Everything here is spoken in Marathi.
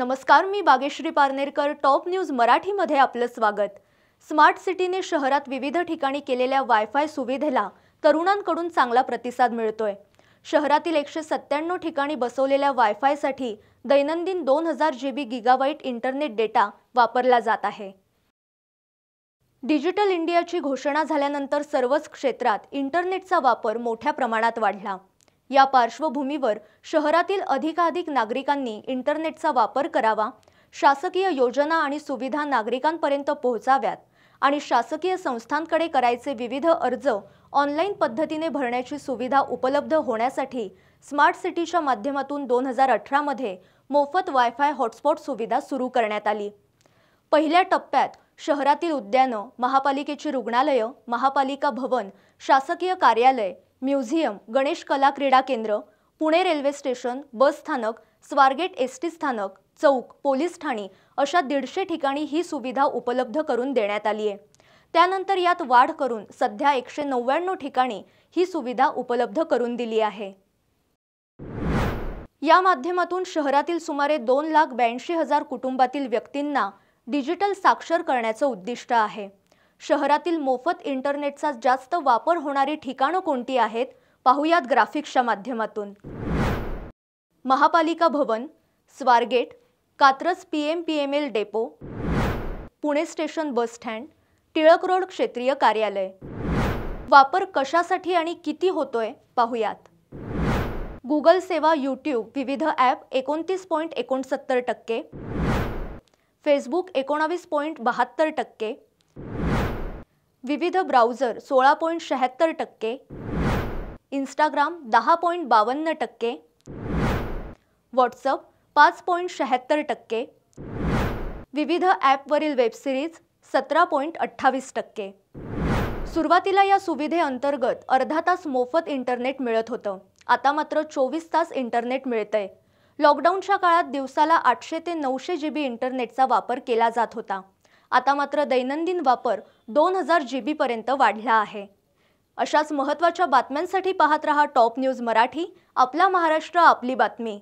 नमस्कार मी बागेश्री पारनेरकर टॉप न्यूज मराठीमध्ये आपलं स्वागत स्मार्ट सिटीने शहरात विविध ठिकाणी केलेल्या वायफाय सुविधेला तरुणांकडून चांगला प्रतिसाद मिळतोय शहरातील एकशे सत्त्याण्णव ठिकाणी बसवलेल्या वायफायसाठी दैनंदिन दोन हजार जी बी गिगावाईट इंटरनेट डेटा वापरला जात आहे डिजिटल इंडियाची घोषणा झाल्यानंतर सर्वच क्षेत्रात इंटरनेटचा वापर मोठ्या प्रमाणात वाढला या पार्श्वभूमीवर शहरातील अधिकाधिक नागरिकांनी इंटरनेटचा वापर करावा शासकीय योजना आणि सुविधा नागरिकांपर्यंत पोहोचाव्यात आणि शासकीय संस्थांकडे करायचे विविध अर्ज ऑनलाईन पद्धतीने भरण्याची सुविधा उपलब्ध होण्यासाठी स्मार्ट सिटीच्या माध्यमातून दोन हजार अठरामध्ये मोफत वायफाय हॉटस्पॉट सुविधा सुरू करण्यात आली पहिल्या टप्प्यात शहरातील उद्यानं महापालिकेची रुग्णालयं महापालिका भवन शासकीय कार्यालय म्युझियम गणेश कला क्रीडा केंद्र पुणे रेल्वे स्टेशन बस स्थानक स्वारगेट एस टी स्थानक चौक पोलीस ठाणी अशा दीडशे ठिकाणी ही सुविधा उपलब्ध करून देण्यात आली आहे त्यानंतर यात वाढ करून सध्या एकशे नव्याण्णव ठिकाणी ही सुविधा उपलब्ध करून दिली आहे या माध्यमातून शहरातील सुमारे दोन लाख ब्याऐंशी हजार कुटुंबातील व्यक्तींना डिजिटल साक्षर करण्याचं उद्दिष्ट आहे शहरातील मोफत इंटरनेटचा जास्त वापर होणारी ठिकाणं कोणती आहेत पाहुयात ग्राफिक्सच्या माध्यमातून महापालिका भवन Swargate Katraj P M P M L depot Pune station bus stand Tilak road क्षेत्रीय कार्यालय वापर कशासाठी आणि किती होतोय पाहूयात गुगल सेवा यूट्यूब विविध ॲप एकोणतीस पॉईंट एकोणसत्तर टक्के फेसबुक एकोणावीस पॉईंट बहात्तर टक्के विविध ब्राउझर सोळा पॉईंट शहात्तर टक्के इंस्टाग्राम दहा पॉईंट बावन्न टक्के व्हॉट्सअप पाच पॉईंट शहात्तर टक्के विविध ॲपवरील वेबसिरीज सतरा पॉईंट अठ्ठावीस टक्के सुरुवातीला या सुविधेअंतर्गत अर्धा तास मोफत इंटरनेट मिळत होतं आता मात्र चोवीस तास इंटरनेट मिळतंय लॉकडाऊनच्या काळात दिवसाला आठशे ते नऊशे जी बी इंटरनेटचा वापर केला जात होता आता मात्र दैनंदिन वापर दोन हजार जी बीपर्यंत वाढला आहे अशाच महत्त्वाच्या बातम्यांसाठी पाहत रहा टॉप न्यूज मराठी आपला महाराष्ट्र आपली बातमी